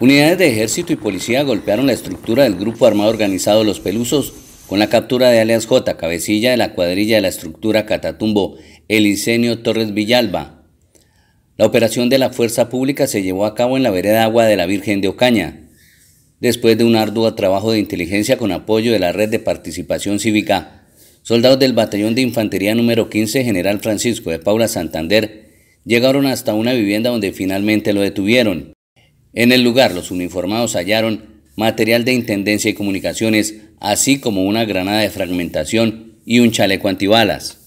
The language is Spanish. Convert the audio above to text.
Unidades de ejército y policía golpearon la estructura del grupo armado organizado Los Pelusos con la captura de alias J, cabecilla de la cuadrilla de la estructura Catatumbo, Elisenio Torres Villalba. La operación de la fuerza pública se llevó a cabo en la vereda agua de la Virgen de Ocaña, después de un arduo trabajo de inteligencia con apoyo de la red de participación cívica. Soldados del batallón de infantería número 15, general Francisco de Paula Santander, llegaron hasta una vivienda donde finalmente lo detuvieron. En el lugar, los uniformados hallaron material de Intendencia y Comunicaciones, así como una granada de fragmentación y un chaleco antibalas.